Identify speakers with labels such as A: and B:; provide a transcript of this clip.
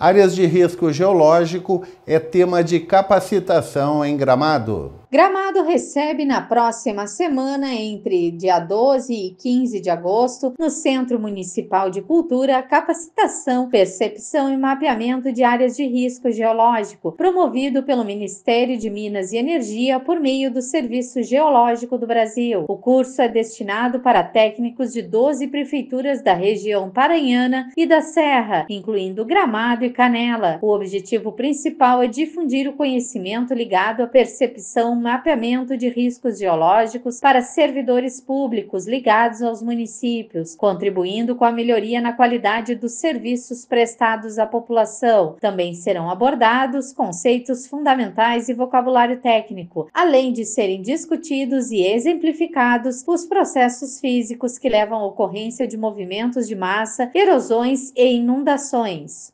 A: Áreas de risco geológico é tema de capacitação em Gramado.
B: Gramado recebe na próxima semana, entre dia 12 e 15 de agosto, no Centro Municipal de Cultura, capacitação, percepção e mapeamento de áreas de risco geológico, promovido pelo Ministério de Minas e Energia por meio do Serviço Geológico do Brasil. O curso é destinado para técnicos de 12 prefeituras da região paranhana e da Serra, incluindo Gramado e Canela. O objetivo principal é difundir o conhecimento ligado à percepção um mapeamento de riscos geológicos para servidores públicos ligados aos municípios, contribuindo com a melhoria na qualidade dos serviços prestados à população. Também serão abordados conceitos fundamentais e vocabulário técnico, além de serem discutidos e exemplificados os processos físicos que levam à ocorrência de movimentos de massa, erosões e inundações.